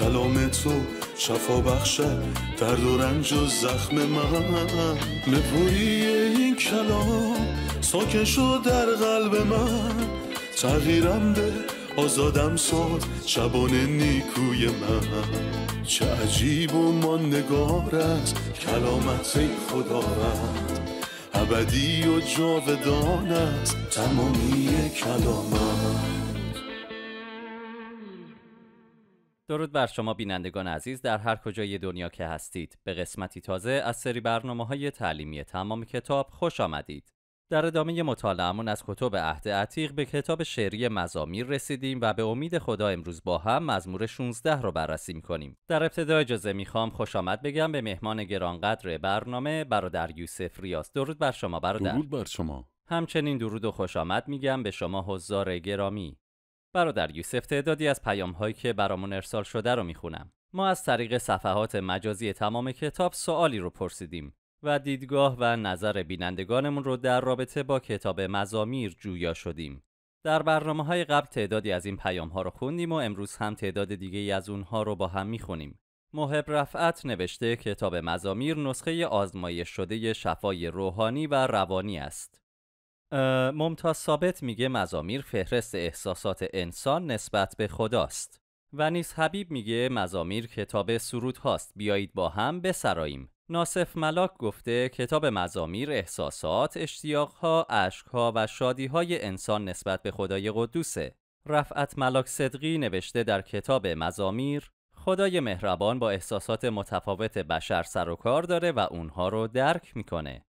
کلام تو شفا بخشد درد و رنج و زخم من نپوری این کلام ساکن شد در قلب من تغییرم به آزادم ساد شبان نیکوی من چه عجیب و ما است کلامت خدا رد ابدی و جاودان تمامی کلامت درود بر شما بینندگان عزیز در هر کجای دنیا که هستید به قسمتی تازه از سری برنامه های تعلیمی تمام کتاب خوش آمدید در ادامه مطالعهمون از کتب عهد عتیق به کتاب شعری مزامیر رسیدیم و به امید خدا امروز با هم مزمور 16 رو بررسی میکنیم در ابتدا اجازه میخوام خوش آمد بگم به مهمان گرانقدر برنامه برادر یوسف ریاس درود بر شما برادر درود بر شما همچنین درود و خوش آمد میگم به شما حضار گرامی برادر یوسف تعدادی از پیام هایی که برامون ارسال شده رو میخونم. ما از طریق صفحات مجازی تمام کتاب سوالی رو پرسیدیم و دیدگاه و نظر بینندگانمون رو در رابطه با کتاب مزامیر جویا شدیم. در برنامه های قبل تعدادی از این پیام ها رو خوندیم و امروز هم تعداد دیگه از اونها رو با هم میخونیم. محب رفعت نوشته کتاب مزامیر نسخه آزمایش شده شفای روحانی و روانی است. ممتاز ثابت میگه مزامیر فهرست احساسات انسان نسبت به خداست و نیز حبیب میگه مزامیر کتاب سرود هاست بیایید با هم بسراییم ناصف ملاک گفته کتاب مزامیر احساسات، عشق عشقها و شادیهای انسان نسبت به خدای قدوسه. رفعت ملاک صدقی نوشته در کتاب مزامیر خدای مهربان با احساسات متفاوت بشر سر و کار داره و اونها رو درک میکنه.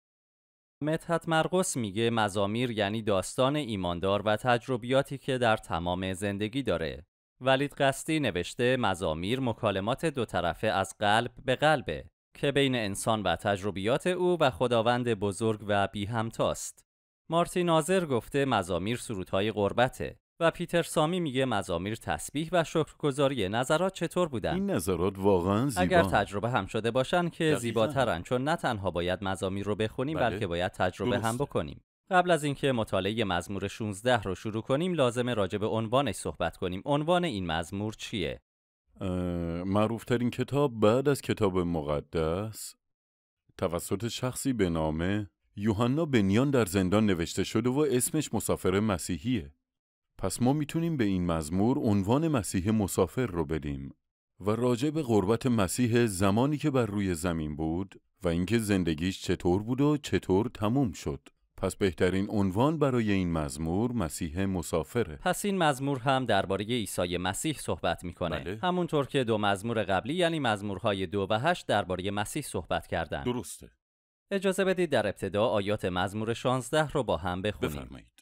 متحت مرقس میگه مزامیر یعنی داستان ایماندار و تجربیاتی که در تمام زندگی داره. ولید قصدی نوشته مزامیر مکالمات دو طرفه از قلب به قلبه که بین انسان و تجربیات او و خداوند بزرگ و بی همتاست. مارتی ناظر گفته مزامیر سرودهای غربته. و پیتر سامی میگه مزامیر تسبیح و شکرگزاری نظرات چطور بودن این نظرات واقعا زیبا اگر تجربه هم شده باشن که زیباترن چون نه تنها باید مزامیر رو بخونیم بله. بلکه باید تجربه هم بکنیم قبل از اینکه مطالعه مزمور 16 رو شروع کنیم لازمه راجع به عنوانش صحبت کنیم عنوان این مزمور چیه معروفترین کتاب بعد از کتاب مقدس توسط شخصی به نام یوحنا بنیان در زندان نوشته شده و اسمش مسافر مسیحیه پس ما میتونیم به این مزمور عنوان مسیح مسافر رو بدیم و راجع به غربت مسیح زمانی که بر روی زمین بود و اینکه زندگیش چطور بود و چطور تموم شد. پس بهترین عنوان برای این مزمور مسیح مسافره پس این مزمور هم درباره عیسی مسیح صحبت میکنه بله. همونطور که دو مزمور قبلی یعنی مزمورهای دو و هشت درباره مسیح صحبت کردن درسته اجازه بدید در ابتدا آیات مزمور 16 رو با هم بخونیم بفرمایید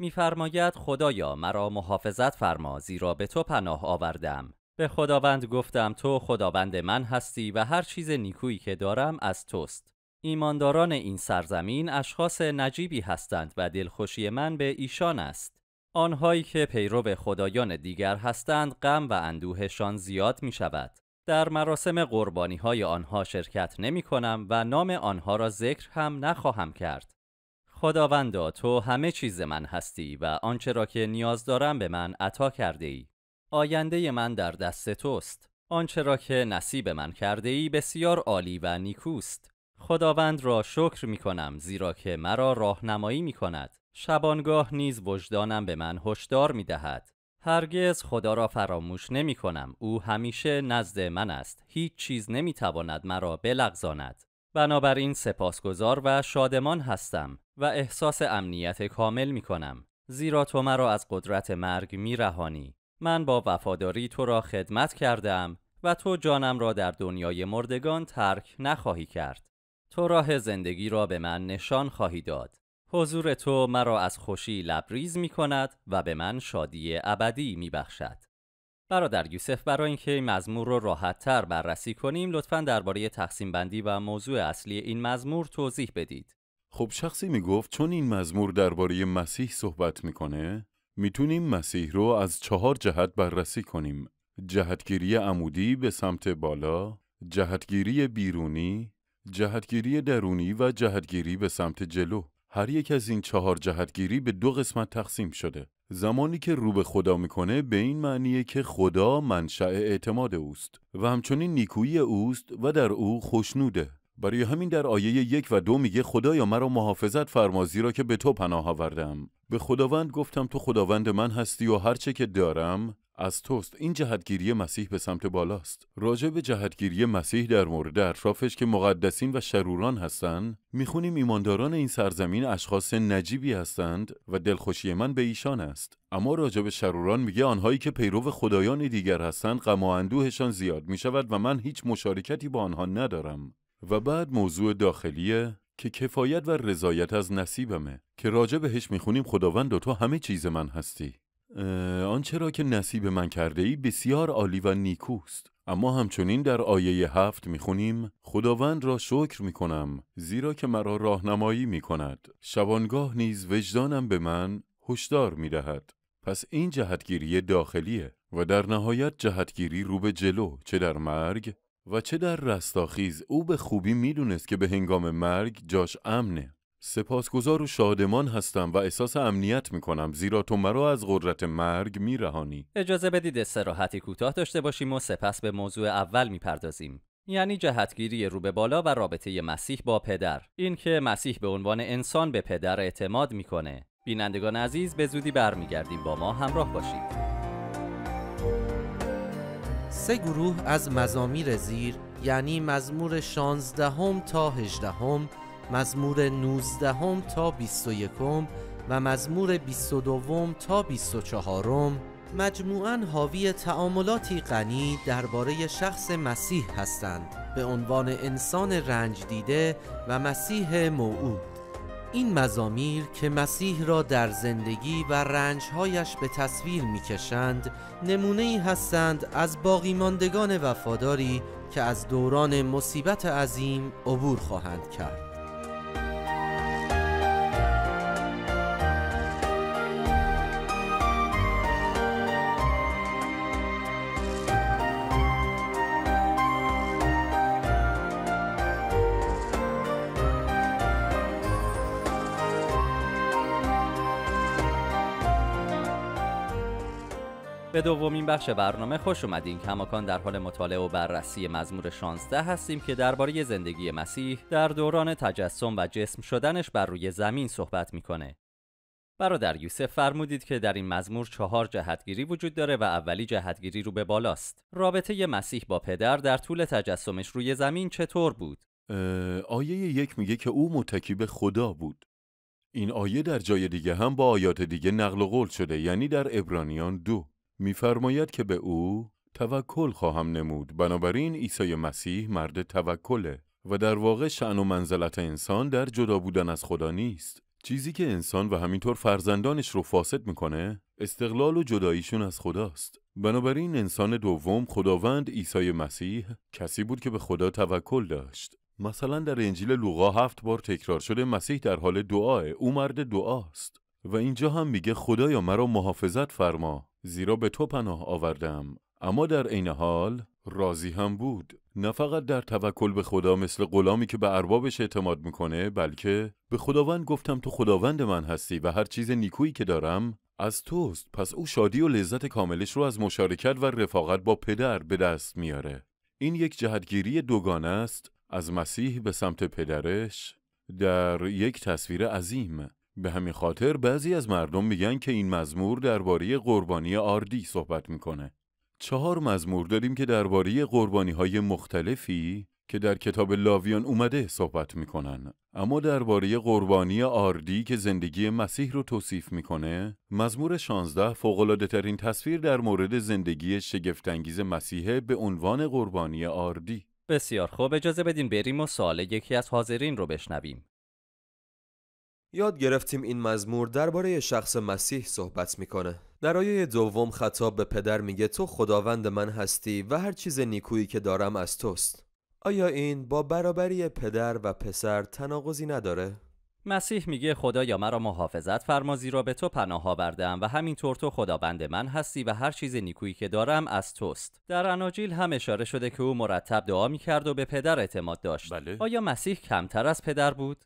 میفرماید خدایا مرا محافظت فرما زیرا به تو پناه آوردم به خداوند گفتم تو خداوند من هستی و هر چیز نیکویی که دارم از توست ایمانداران این سرزمین اشخاص نجیبی هستند و دلخوشی من به ایشان است آنهایی که پیرو خدایان دیگر هستند غم و اندوهشان زیاد می شود در مراسم قربانی های آنها شرکت نمی کنم و نام آنها را ذکر هم نخواهم کرد خداوندا تو همه چیز من هستی و آنچه را که نیاز دارم به من عطا کرده ای. آینده من در دست توست. آنچه را که نصیب من کرده ای بسیار عالی و نیکوست. خداوند را شکر می کنم زیرا که مرا راهنمایی می کند. شبانگاه نیز وجدانم به من هشدار می دهد. هرگز خدا را فراموش نمی کنم. او همیشه نزد من است. هیچ چیز نمی تواند مرا بلغزاند. بنابراین سپاسگزار و شادمان هستم و احساس امنیت کامل می کنم. زیرا تو مرا از قدرت مرگ می رهانی. من با وفاداری تو را خدمت کردم و تو جانم را در دنیای مردگان ترک نخواهی کرد. تو راه زندگی را به من نشان خواهی داد. حضور تو مرا از خوشی لبریز می کند و به من شادی ابدی می بخشد. برادر یوسف برای اینکه این مزمور رو راحت تر بررسی کنیم لطفا درباره تقسیم بندی و موضوع اصلی این مزمور توضیح بدید. خب شخصی گفت چون این مزمور درباره مسیح صحبت میکنه میتونیم مسیح رو از چهار جهت بررسی کنیم. جهتگیری عمودی به سمت بالا، جهتگیری بیرونی، جهتگیری درونی و جهتگیری به سمت جلو. هر یک از این چهار جهتگیری به دو قسمت تقسیم شده. زمانی که رو به خدا میکنه به این معنیه که خدا منشأ اعتماد اوست و همچنین نیکویی اوست و در او خوشنوده برای همین در آیه یک و دو میگه خدایا مرا محافظت فرمازی را که به تو پناه آوردم به خداوند گفتم تو خداوند من هستی و هرچه که دارم از توست این جهتگیری مسیح به سمت بالاست راجع به جهتگیری مسیح در مورد اطرافش که مقدسین و شروران هستند میخونیم ایمانداران این سرزمین اشخاص نجیبی هستند و دلخوشی من به ایشان است اما راجع به شروران میگه آنهایی که پیرو خدایان دیگر هستند غم و اندوهشان زیاد میشود و من هیچ مشارکتی با آنها ندارم و بعد موضوع داخلیه که کفایت و رضایت از نصیبمه که راجع بهش میخونیم خداوند و تو همه چیز من هستی آنچه را که نصیب من کرده ای بسیار عالی و نیکوست اما همچنین در آیه هفت میخونیم خداوند را شکر کنم زیرا که مرا راهنمایی کند شبانگاه نیز وجدانم به من هشدار میدهد پس این جهتگیری داخلیه و در نهایت جهتگیری رو به جلو چه در مرگ و چه در رستاخیز او به خوبی میدونست که به هنگام مرگ جاش امنه سپاسگزار و شادمان هستم و احساس امنیت می کنم زیرا تو مرا از قدرت مرگ می رهانی. اجازه بدید استراحتی کوتاه داشته باشیم و سپس به موضوع اول می پردازیم. یعنی جهتگیری رو به بالا و رابطه مسیح با پدر اینکه مسیح به عنوان انسان به پدر اعتماد میکنه بینندگان عزیز به زودی برمیگردیم با ما همراه باشید سه گروه از مزامیر زیر یعنی مزمور 16 تا 18 مزمور 19 هم تا 21 هم و مزمور 22 تا 24 هم مجموعاً حاوی تعاملاتی غنی درباره شخص مسیح هستند به عنوان انسان رنج دیده و مسیح موعود این مزامیر که مسیح را در زندگی و رنجهایش به تصویر میکشند نمونه ای هستند از باقیماندگان وفاداری که از دوران مصیبت عظیم عبور خواهند کرد به دومین بخش برنامه خوش اومدین کماکان در حال مطالعه و بررسی مزمور 16 هستیم که درباره زندگی مسیح در دوران تجسم و جسم شدنش بر روی زمین صحبت میکنه. برادر یوسف فرمودید که در این مزمور چهار جهتگیری وجود داره و اولی جهتگیری رو به بالاست. رابطه مسیح با پدر در طول تجسمش روی زمین چطور بود؟ آیه یک میگه که او متکی به خدا بود. این آیه در جای دیگه هم با آیات دیگه نقل و قول شده یعنی در ابرانیان دو میفرماید که به او توکل خواهم نمود بنابراین عیسی مسیح مرد توکله و در واقع شعن و منزلت انسان در جدا بودن از خدا نیست چیزی که انسان و همینطور فرزندانش رو فاسد میکنه استقلال و جداییشون از خداست بنابراین انسان دوم خداوند عیسی مسیح کسی بود که به خدا توکل داشت مثلا در انجیل لوقا هفت بار تکرار شده مسیح در حال دعاه او مرد دعاست و اینجا هم میگه خدایا مرا محافظت فرما زیرا به تو پناه آوردم اما در عین حال راضی هم بود نه فقط در توکل به خدا مثل غلامی که به اربابش اعتماد میکنه بلکه به خداوند گفتم تو خداوند من هستی و هر چیز نیکویی که دارم از توست پس او شادی و لذت کاملش رو از مشارکت و رفاقت با پدر به دست میاره این یک جهتگیری دوگانه است از مسیح به سمت پدرش در یک تصویر عظیم به همین خاطر بعضی از مردم میگن که این مزمور درباره قربانی آردی صحبت میکنه. چهار مزمور داریم که درباره قربانی های مختلفی که در کتاب لاویان اومده صحبت میکنن اما درباره قربانی آردی که زندگی مسیح رو توصیف میکنه مزمور 16 العاده ترین تصویر در مورد زندگی شگفتانگیز مسیح به عنوان قربانی آردی بسیار خوب اجازه بدین بریم و سوال یکی از حاضرین رو بشنویم یاد گرفتیم این مزمور درباره شخص مسیح صحبت میکنه در آیه دوم خطاب به پدر میگه تو خداوند من هستی و هر چیز نیکویی که دارم از توست آیا این با برابری پدر و پسر تناقضی نداره؟ مسیح میگه خدایا مرا محافظت فرما زیرا به تو پناه آوردم و همینطور تو خداوند من هستی و هر چیز نیکویی که دارم از توست در اناجیل هم اشاره شده که او مرتب دعا میکرد و به پدر اعتماد داشت بله. آیا مسیح کمتر از پدر بود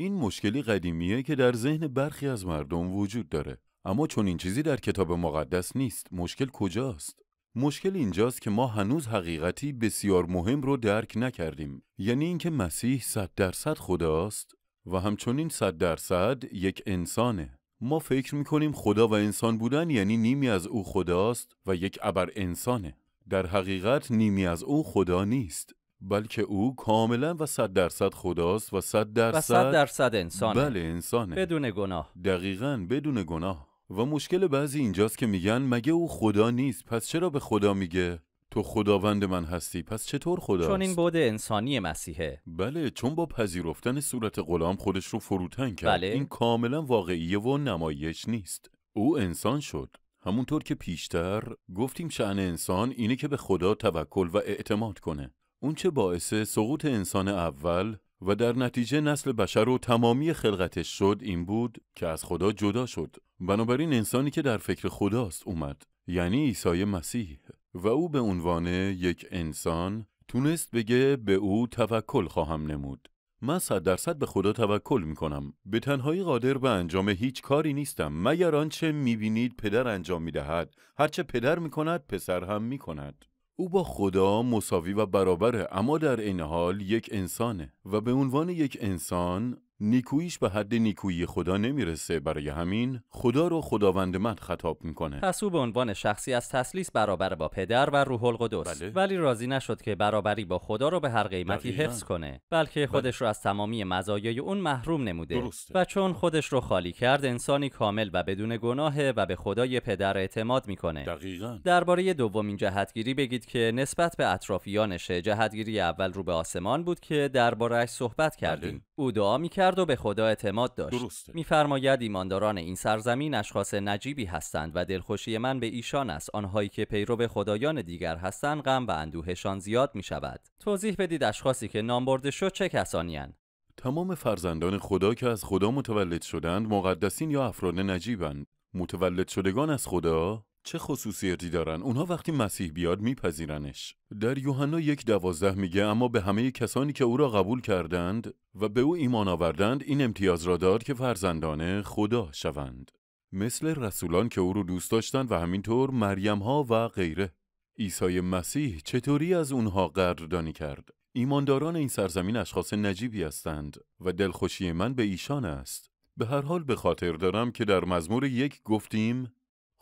این مشکلی قدیمیه که در ذهن برخی از مردم وجود داره اما چون این چیزی در کتاب مقدس نیست مشکل کجاست مشکل اینجاست که ما هنوز حقیقتی بسیار مهم رو درک نکردیم یعنی اینکه مسیح صد درصد خداست و همچنین صد درصد یک انسانه ما فکر میکنیم خدا و انسان بودن یعنی نیمی از او خداست و یک ابر انسانه در حقیقت نیمی از او خدا نیست بلکه او کاملا و صد درصد خداست و صد درصد و درصد انسانه بله انسانه بدون گناه دقیقا بدون گناه و مشکل بعضی اینجاست که میگن مگه او خدا نیست پس چرا به خدا میگه تو خداوند من هستی پس چطور خدا چون این بود انسانی مسیحه بله چون با پذیرفتن صورت غلام خودش رو فروتن کرد بله. این کاملا واقعیه و نمایش نیست او انسان شد همونطور که پیشتر گفتیم شعن انسان اینه که به خدا توکل و اعتماد کنه چه باعث سقوط انسان اول و در نتیجه نسل بشر و تمامی خلقتش شد این بود که از خدا جدا شد بنابراین انسانی که در فکر خداست اومد یعنی عیسی مسیح و او به عنوان یک انسان تونست بگه به او توکل خواهم نمود من صد درصد به خدا توکل می به تنهایی قادر به انجام هیچ کاری نیستم مگر آنچه می بینید پدر انجام می دهد هرچه پدر می کند پسر هم می کند او با خدا مساوی و برابره اما در این حال یک انسانه و به عنوان یک انسان نیکویش به حد نیکویی خدا نمیرسه برای همین خدا رو خداوند من خطاب میکنه پس او به عنوان شخصی از تسلیس برابر با پدر و روح القدس بله. ولی راضی نشد که برابری با خدا رو به هر قیمتی حفظ کنه بلکه بله. خودش رو از تمامی مزایای اون محروم نموده و چون خودش رو خالی کرد انسانی کامل و بدون گناه و به خدای پدر اعتماد میکنه دقیقا درباره دومین جهتگیری بگید که نسبت به اطرافیانش جهتگیری اول رو به آسمان بود که دربارهش صحبت کردیم بله. او دعا میکرد و به خدا اعتماد داشت میفرماید ایمانداران این سرزمین اشخاص نجیبی هستند و دلخوشی من به ایشان است آنهایی که پیرو خدایان دیگر هستند غم و اندوهشان زیاد می شود توضیح بدید اشخاصی که نام برده شد چه کسانی هن؟ تمام فرزندان خدا که از خدا متولد شدند مقدسین یا افراد نجیبند متولد شدگان از خدا چه خصوصیتی دارن اونها وقتی مسیح بیاد میپذیرنش در یوحنا یک دوازده میگه اما به همه کسانی که او را قبول کردند و به او ایمان آوردند این امتیاز را داد که فرزندان خدا شوند مثل رسولان که او را دوست داشتند و همینطور مریم ها و غیره عیسی مسیح چطوری از اونها قدردانی کرد ایمانداران این سرزمین اشخاص نجیبی هستند و دلخوشی من به ایشان است به هر حال به خاطر دارم که در مزمور یک گفتیم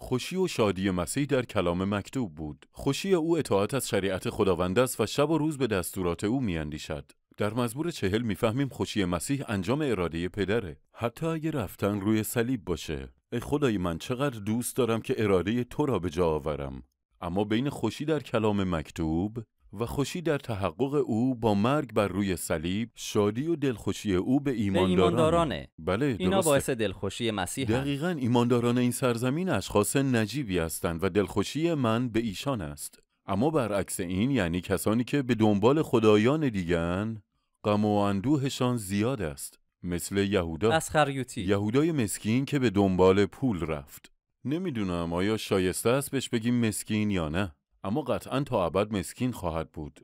خوشی و شادی مسیح در کلام مکتوب بود. خوشی او اطاعت از شریعت خداوند است و شب و روز به دستورات او میاندیشد. در مزبور چهل میفهمیم خوشی مسیح انجام اراده پدره. حتی اگر رفتن روی صلیب باشه. ای خدای من چقدر دوست دارم که اراده تو را به جا آورم. اما بین خوشی در کلام مکتوب و خوشی در تحقق او با مرگ بر روی صلیب شادی و دلخوشی او به ایمانداران ایماندارانه بله درسته. اینا باعث دلخوشی مسیح هم. دقیقا ایمانداران این سرزمین اشخاص نجیبی هستند و دلخوشی من به ایشان است اما برعکس این یعنی کسانی که به دنبال خدایان دیگران غم و اندوهشان زیاد است مثل یهودا از یهودای مسکین که به دنبال پول رفت نمیدونم آیا شایسته است بهش بگیم مسکین یا نه اما قطعا تا ابد مسکین خواهد بود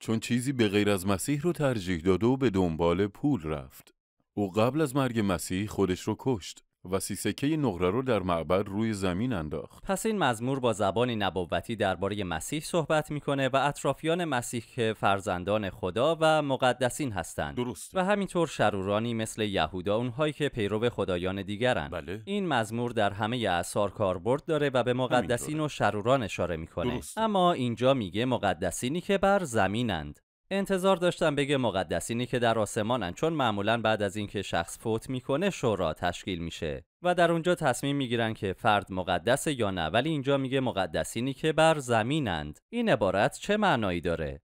چون چیزی به غیر از مسیح رو ترجیح داد و به دنبال پول رفت او قبل از مرگ مسیح خودش رو کشت و سی نقره رو در معبد روی زمین انداخت. پس این مزمور با زبانی نبوتی درباره مسیح صحبت میکنه و اطرافیان مسیح که فرزندان خدا و مقدسین هستند. درست. و همینطور شرورانی مثل یهودا اونهایی که پیرو خدایان دیگرن. بله. این مزمور در همه اثار کاربرد داره و به مقدسین و شروران اشاره میکنه. درست. اما اینجا میگه مقدسینی که بر زمینند. انتظار داشتم بگه مقدسینی که در آسمانن چون معمولا بعد از اینکه شخص فوت میکنه شورا تشکیل میشه و در اونجا تصمیم میگیرن که فرد مقدس یا نه ولی اینجا میگه مقدسینی که بر زمینند این عبارت چه معنایی داره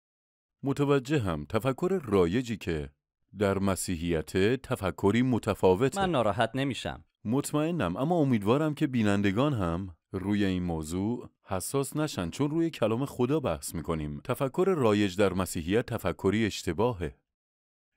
متوجه هم تفکر رایجی که در مسیحیت تفکری متفاوت من ناراحت نمیشم مطمئنم اما امیدوارم که بینندگان هم روی این موضوع حساس نشن چون روی کلام خدا بحث میکنیم تفکر رایج در مسیحیت تفکری اشتباهه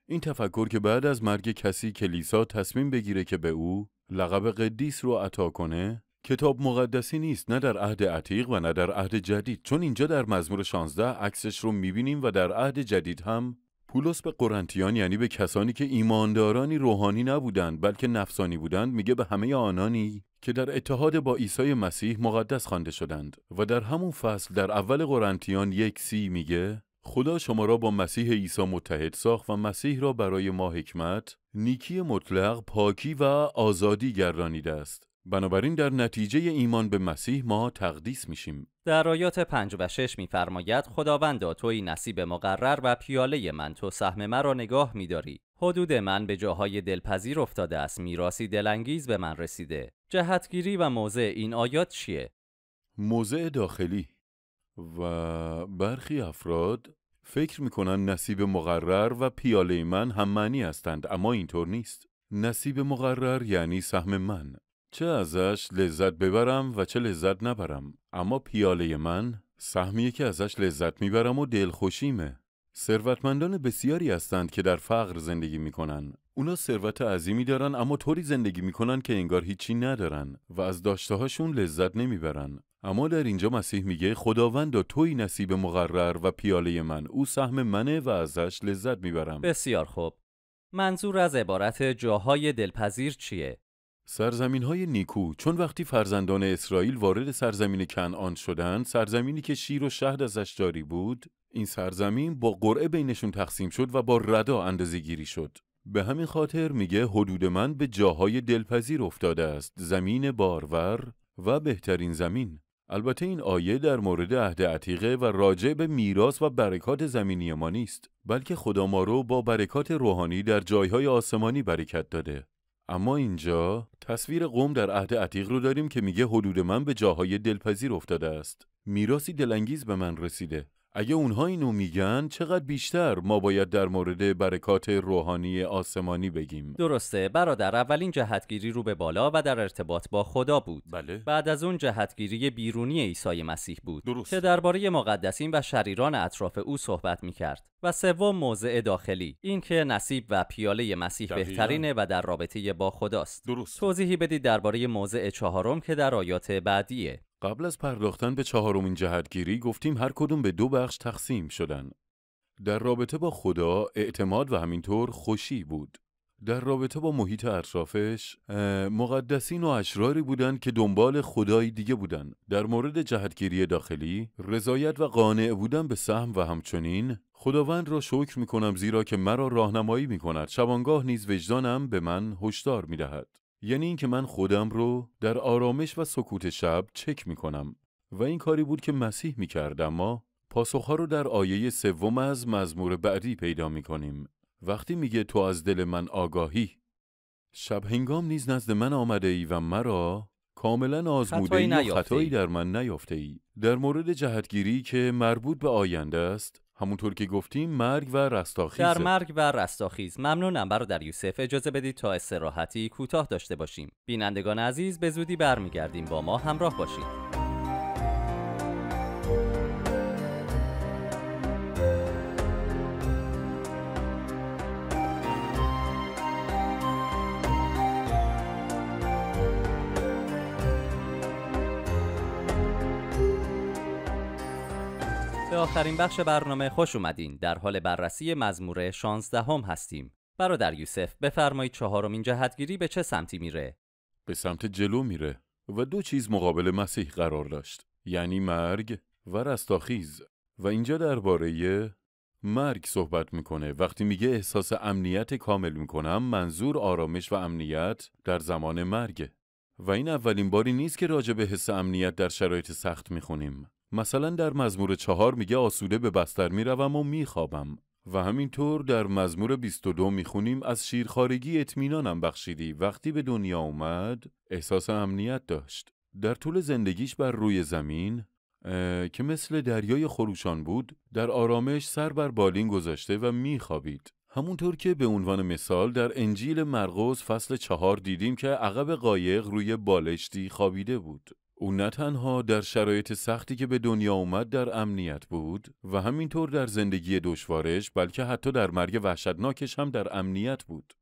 این تفکر که بعد از مرگ کسی کلیسا تصمیم بگیره که به او لقب قدیس رو عطا کنه کتاب مقدسی نیست نه در عهد عتیق و نه در عهد جدید چون اینجا در مزمور 16 عکسش رو میبینیم و در عهد جدید هم پولس به قرنتیان یعنی به کسانی که ایماندارانی روحانی نبودند بلکه نفسانی بودند میگه به همه آنانی که در اتحاد با عیسی مسیح مقدس خوانده شدند و در همون فصل در اول قرنتیان یک سی میگه خدا شما را با مسیح عیسی متحد ساخت و مسیح را برای ما حکمت، نیکی مطلق، پاکی و آزادی گردانیده است بنابراین در نتیجه ایمان به مسیح ما تقدیس میشیم. در آیات 5 و 6 میفرماید خداوند توی نصیب مقرر و پیاله من تو سهم مرا نگاه میداری. حدود من به جاهای دلپذیر افتاده است میراسی دلانگیز به من رسیده. جهتگیری و موضع این آیات چیه؟ موضع داخلی و برخی افراد فکر میکنن نصیب مقرر و پیاله من هم معنی هستند اما اینطور نیست. نصیب مقرر یعنی سهم من چه ازش لذت ببرم و چه لذت نبرم اما پیاله من سهمیه که ازش لذت میبرم و دلخوشیمه ثروتمندان بسیاری هستند که در فقر زندگی میکنن اونا ثروت عظیمی دارن اما طوری زندگی میکنن که انگار هیچی ندارن و از داشته هاشون لذت نمیبرن اما در اینجا مسیح میگه خداوند و توی نصیب مقرر و پیاله من او سهم منه و ازش لذت میبرم بسیار خوب منظور از عبارت جاهای دلپذیر چیه سرزمین های نیکو چون وقتی فرزندان اسرائیل وارد سرزمین کنعان شدند سرزمینی که شیر و شهد ازش جاری بود این سرزمین با قرعه بینشون تقسیم شد و با ردا اندازه گیری شد به همین خاطر میگه حدود من به جاهای دلپذیر افتاده است زمین بارور و بهترین زمین البته این آیه در مورد عهد عتیقه و راجع به میراث و برکات زمینی ما نیست بلکه خدا ما رو با برکات روحانی در جایهای آسمانی برکت داده اما اینجا تصویر قوم در عهد عتیق رو داریم که میگه حدود من به جاهای دلپذیر افتاده است میراسی دلانگیز به من رسیده اگه اونها اینو میگن چقدر بیشتر ما باید در مورد برکات روحانی آسمانی بگیم درسته برادر اولین جهتگیری رو به بالا و در ارتباط با خدا بود بله بعد از اون جهتگیری بیرونی عیسی مسیح بود درست. که درباره مقدسین و شریران اطراف او صحبت میکرد و سوم موضع داخلی اینکه نصیب و پیاله مسیح بهترینه و در رابطه با خداست درست توضیحی بدید درباره موضع چهارم که در آیات بعدیه قبل از پرداختن به چهارمین جهتگیری گفتیم هر کدوم به دو بخش تقسیم شدن. در رابطه با خدا اعتماد و همینطور خوشی بود. در رابطه با محیط اطرافش مقدسین و اشراری بودند که دنبال خدایی دیگه بودند. در مورد جهتگیری داخلی رضایت و قانع بودن به سهم و همچنین خداوند را شکر می کنم زیرا که مرا راهنمایی می کند شبانگاه نیز وجدانم به من هشدار می دهد. یعنی اینکه من خودم رو در آرامش و سکوت شب چک می کنم و این کاری بود که مسیح می کرد اما پاسخها رو در آیه سوم از مزمور بعدی پیدا می وقتی میگه تو از دل من آگاهی شب هنگام نیز نزد من آمده ای و مرا کاملا آزموده ای و خطایی در من نیافته ای در مورد جهتگیری که مربوط به آینده است همونطور که گفتیم مرگ و رستاخیز در مرگ و رستاخیز ممنونم برادر یوسف اجازه بدید تا استراحتی کوتاه داشته باشیم بینندگان عزیز به زودی برمیگردیم با ما همراه باشید آخرین بخش برنامه خوش اومدین در حال بررسی مزموره 16 هم هستیم برادر یوسف بفرمایید چهارمین جهتگیری به چه سمتی میره به سمت جلو میره و دو چیز مقابل مسیح قرار داشت یعنی مرگ و رستاخیز و اینجا درباره مرگ صحبت میکنه وقتی میگه احساس امنیت کامل میکنم منظور آرامش و امنیت در زمان مرگ و این اولین باری نیست که راجع به حس امنیت در شرایط سخت میخونیم مثلا در مزمور چهار میگه آسوده به بستر میروم و میخوابم و همینطور در مزمور 22 میخونیم از شیرخارگی اطمینانم بخشیدی وقتی به دنیا اومد احساس امنیت داشت در طول زندگیش بر روی زمین که مثل دریای خروشان بود در آرامش سر بر بالین گذاشته و میخوابید همونطور که به عنوان مثال در انجیل مرقس فصل چهار دیدیم که عقب قایق روی بالشتی خوابیده بود او نه تنها در شرایط سختی که به دنیا اومد در امنیت بود و همینطور در زندگی دشوارش بلکه حتی در مرگ وحشتناکش هم در امنیت بود.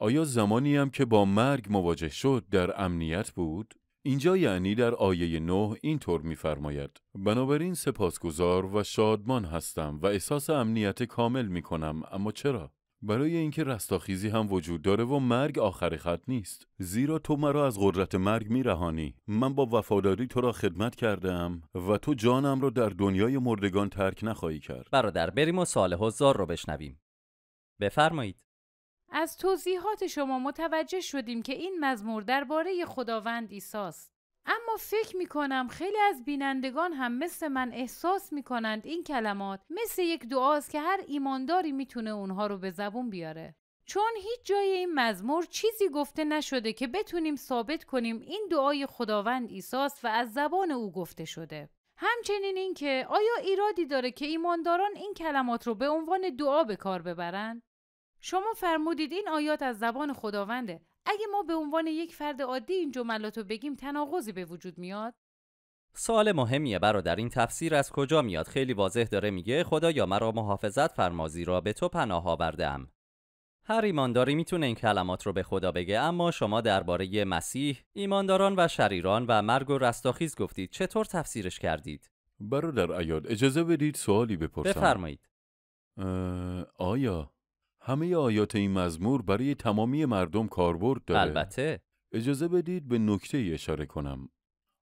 آیا زمانی هم که با مرگ مواجه شد در امنیت بود؟ اینجا یعنی در آیه 9 اینطور می‌فرماید. بنابراین سپاسگزار و شادمان هستم و احساس امنیت کامل می کنم اما چرا؟ برای اینکه رستاخیزی هم وجود داره و مرگ آخر خط نیست زیرا تو مرا از قدرت مرگ میرهانی من با وفاداری تو را خدمت کردم و تو جانم را در دنیای مردگان ترک نخواهی کرد برادر بریم و سال هزار رو بشنویم بفرمایید از توضیحات شما متوجه شدیم که این مزمور درباره خداوند ایساست اما فکر می کنم خیلی از بینندگان هم مثل من احساس می کنند این کلمات مثل یک دعاست که هر ایمانداری می تونه اونها رو به زبون بیاره. چون هیچ جای این مزمور چیزی گفته نشده که بتونیم ثابت کنیم این دعای خداوند ایساست و از زبان او گفته شده. همچنین اینکه آیا ایرادی داره که ایمانداران این کلمات رو به عنوان دعا به کار ببرند؟ شما فرمودید این آیات از زبان خداونده اگه ما به عنوان یک فرد عادی این جملات رو بگیم تناقضی به وجود میاد سوال مهمیه برادر این تفسیر از کجا میاد خیلی واضح داره میگه خدا یا مرا محافظت فرمازی را به تو پناه ام هر ایمانداری میتونه این کلمات رو به خدا بگه اما شما درباره مسیح ایمانداران و شریران و مرگ و رستاخیز گفتید چطور تفسیرش کردید برادر ایاد اجازه بدید سوالی بپرسم بفرمایید آیا همه آیات این مزمور برای تمامی مردم کاربرد داره البته اجازه بدید به نکته اشاره کنم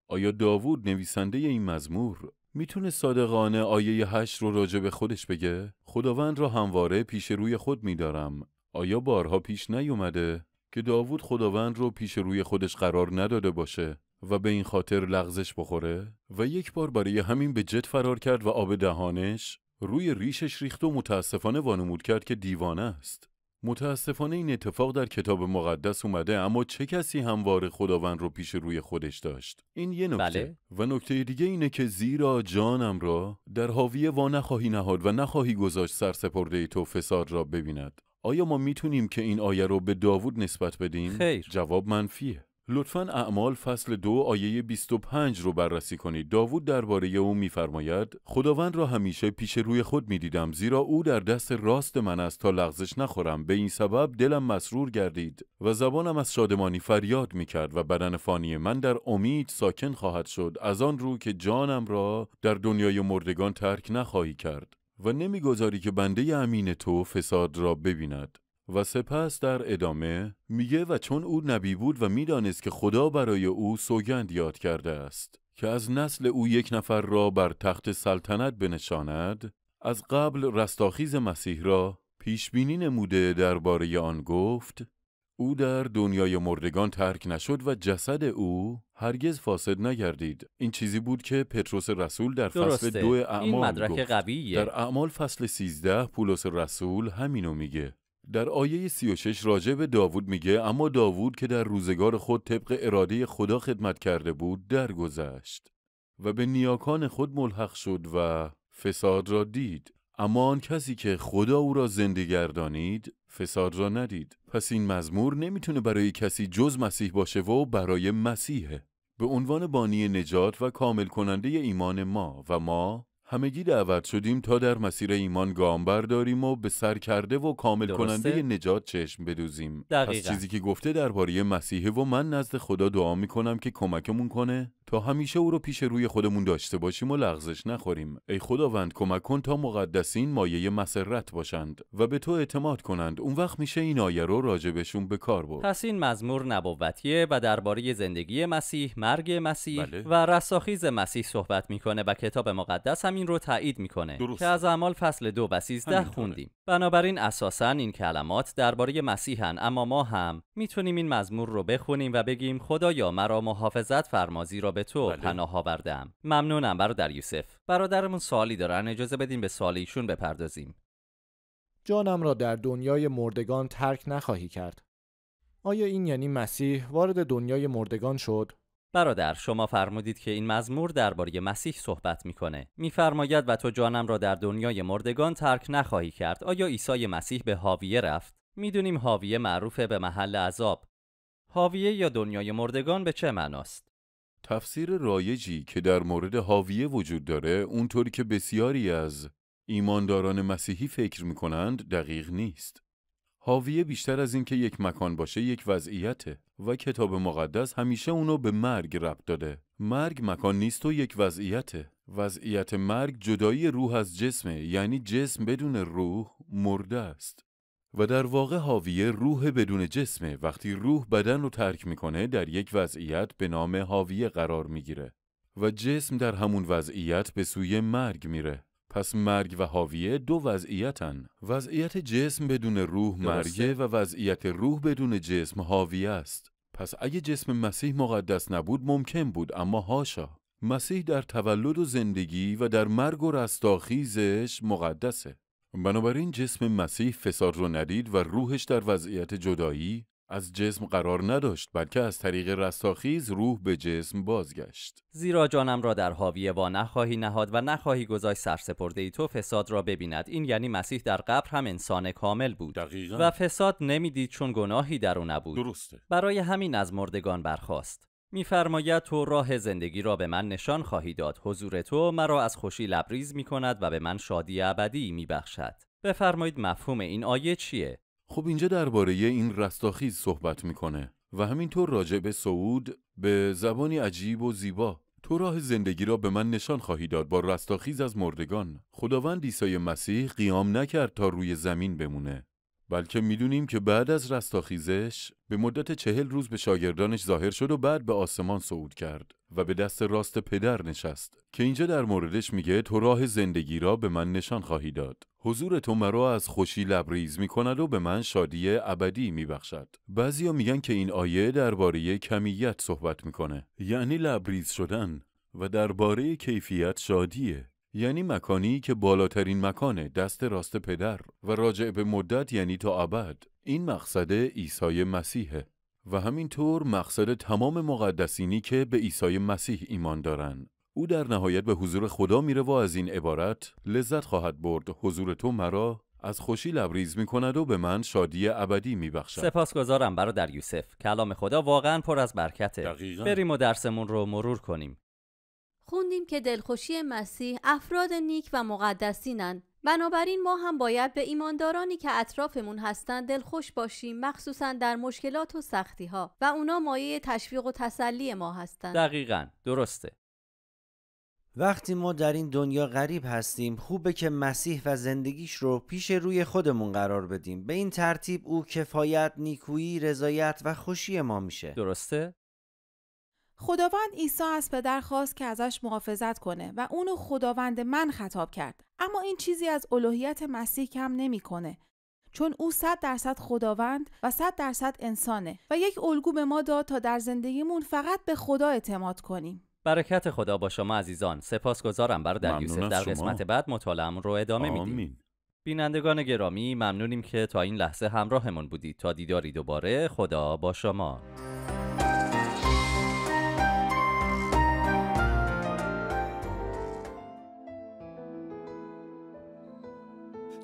آیا داوود نویسنده این مزمور میتونه صادقانه آیه هشت رو راجع به خودش بگه؟ خداوند را همواره پیش روی خود میدارم آیا بارها پیش نیومده که داوود خداوند رو پیش روی خودش قرار نداده باشه و به این خاطر لغزش بخوره و یک بار برای همین به جت فرار کرد و آب دهانش روی ریشش ریخت و متاسفانه وانمود کرد که دیوانه است متاسفانه این اتفاق در کتاب مقدس اومده اما چه کسی هموار خداوند رو پیش روی خودش داشت این یه نکته بله. و نکته دیگه اینه که زیرا جانم را در حاویه وا نخواهی نهاد و نخواهی گذاشت سرسپرده تو فساد را ببیند آیا ما میتونیم که این آیه رو به داوود نسبت بدیم خیر. جواب منفیه لطفا اعمال فصل دو آیه 25 رو بررسی کنید. داوود درباره او میفرماید خداوند را همیشه پیش روی خود میدیدم زیرا او در دست راست من است تا لغزش نخورم به این سبب دلم مسرور گردید و زبانم از شادمانی فریاد کرد و بدن فانی من در امید ساکن خواهد شد از آن رو که جانم را در دنیای مردگان ترک نخواهی کرد و نمیگذاری که بنده امین تو فساد را ببیند و سپس در ادامه میگه و چون او نبی بود و میدانست که خدا برای او سوگند یاد کرده است که از نسل او یک نفر را بر تخت سلطنت بنشاند از قبل رستاخیز مسیح را پیش بینی نموده درباره آن گفت او در دنیای مردگان ترک نشد و جسد او هرگز فاسد نگردید این چیزی بود که پتروس رسول در فصل دو اعمال این گفت. در اعمال فصل 13 پولس رسول همینو میگه در آیه 36 راجع به داوود میگه اما داوود که در روزگار خود طبق اراده خدا خدمت کرده بود درگذشت و به نیاکان خود ملحق شد و فساد را دید اما آن کسی که خدا او را زنده گردانید فساد را ندید پس این مزمور نمیتونه برای کسی جز مسیح باشه و برای مسیحه به عنوان بانی نجات و کامل کننده ایمان ما و ما همگی دعوت شدیم تا در مسیر ایمان گام برداریم و به کرده و کامل کننده نجات چشم بدوزیم دقیقا. پس چیزی که گفته درباره مسیحه و من نزد خدا دعا میکنم که کمکمون کنه تا همیشه او رو پیش روی خودمون داشته باشیم و لغزش نخوریم ای خداوند کمک کن تا مقدسین مایه مسرت باشند و به تو اعتماد کنند اون وقت میشه این آیه رو راجبشون به کار برد پس این مزمور نبوتیه و درباره زندگی مسیح مرگ مسیح بله. و رساخیز مسیح صحبت میکنه و کتاب مقدس همین رو تایید میکنه که از اعمال فصل دو و سیزده خوندیم بنابراین اساسا این کلمات درباره مسیحن اما ما هم میتونیم این مزمور رو بخونیم و بگیم خدایا مرا محافظت فرمازی را به تو بله. پناه آوردم ممنونم برادر یوسف برادرمون سوالی دارن اجازه بدین به سوال ایشون بپردازیم جانم را در دنیای مردگان ترک نخواهی کرد آیا این یعنی مسیح وارد دنیای مردگان شد برادر شما فرمودید که این مزمور درباره مسیح صحبت میکنه میفرماید و تو جانم را در دنیای مردگان ترک نخواهی کرد آیا عیسی مسیح به حاویه رفت میدونیم هاویه معروف به محل عذاب هاویه یا دنیای مردگان به چه معناست تفسیر رایجی که در مورد حاویه وجود داره اونطوری که بسیاری از ایمانداران مسیحی فکر می دقیق نیست. حاویه بیشتر از اینکه یک مکان باشه یک وضعیته و کتاب مقدس همیشه اونو به مرگ ربط داده. مرگ مکان نیست و یک وضعیته. وضعیت مرگ جدایی روح از جسمه یعنی جسم بدون روح مرده است. و در واقع هاویه روح بدون جسمه وقتی روح بدن رو ترک میکنه در یک وضعیت به نام هاویه قرار میگیره و جسم در همون وضعیت به سوی مرگ میره پس مرگ و هاویه دو وضعیتن وضعیت جسم بدون روح مرگه و وضعیت روح بدون جسم هاویه است پس اگه جسم مسیح مقدس نبود ممکن بود اما هاشا مسیح در تولد و زندگی و در مرگ و رستاخیزش مقدسه بنابراین جسم مسیح فساد رو ندید و روحش در وضعیت جدایی از جسم قرار نداشت بلکه از طریق رستاخیز روح به جسم بازگشت زیرا جانم را در حاویه وا نخواهی نهاد و نخواهی گذاشت سرسپرده ای تو فساد را ببیند این یعنی مسیح در قبر هم انسان کامل بود و فساد نمیدید چون گناهی در او نبود درسته برای همین از مردگان برخاست میفرماید تو راه زندگی را به من نشان خواهی داد حضور تو مرا از خوشی لبریز می کند و به من شادی ابدی می بخشد بفرمایید مفهوم این آیه چیه خب اینجا درباره این رستاخیز صحبت میکنه و همینطور راجع به سعود به زبانی عجیب و زیبا تو راه زندگی را به من نشان خواهی داد با رستاخیز از مردگان خداوند عیسی مسیح قیام نکرد تا روی زمین بمونه بلکه میدونیم که بعد از رستاخیزش به مدت چهل روز به شاگردانش ظاهر شد و بعد به آسمان صعود کرد و به دست راست پدر نشست که اینجا در موردش میگه تو راه زندگی را به من نشان خواهی داد حضور تو مرا از خوشی لبریز می و به من شادی ابدی میبخشد. بخشد. بعضیا میگن که این آیه درباره کمیت صحبت میکنه یعنی لبریز شدن و درباره کیفیت شادیه یعنی مکانی که بالاترین مکان دست راست پدر و راجع به مدت یعنی تا ابد این مقصد عیسی مسیحه و همینطور مقصد تمام مقدسینی که به عیسی مسیح ایمان دارن او در نهایت به حضور خدا میره و از این عبارت لذت خواهد برد حضور تو مرا از خوشی لبریز می کند و به من شادی ابدی می بخشد سپاسگزارم برادر یوسف کلام خدا واقعا پر از برکته دقیقا. بریم و درسمون رو مرور کنیم خوندیم که دلخوشی مسیح افراد نیک و مقدسینند بنابراین ما هم باید به ایماندارانی که اطرافمون هستند دلخوش باشیم مخصوصا در مشکلات و سختی ها و اونا مایه تشویق و تسلی ما هستند دقیقا درسته وقتی ما در این دنیا غریب هستیم خوبه که مسیح و زندگیش رو پیش روی خودمون قرار بدیم به این ترتیب او کفایت، نیکویی، رضایت و خوشی ما میشه درسته؟ خداوند عیسی از پدر خواست که ازش محافظت کنه و اونو خداوند من خطاب کرد اما این چیزی از الوهیت مسیح کم نمیکنه چون او صد درصد خداوند و صد درصد انسانه و یک الگو به ما داد تا در زندگیمون فقط به خدا اعتماد کنیم برکت خدا با شما عزیزان سپاسگزارم در یوسف در قسمت بعد مطالعه رو ادامه میدیم بینندگان گرامی ممنونیم که تا این لحظه همراهمون بودید تا دیداری دوباره خدا با شما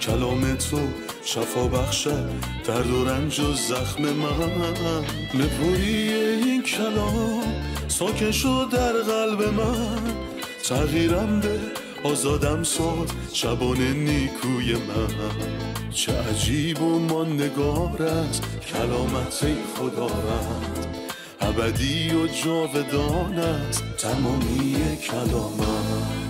کلام تو شفا بخشد درد و رنج و زخم من نپویی این کلام ساکن شد در قلب من تغییرم به آزادم ساد شبان نیکوی من چه عجیب و ما نگارت کلامت ای خدا رد ابدی و جاودانت تمامی کلامت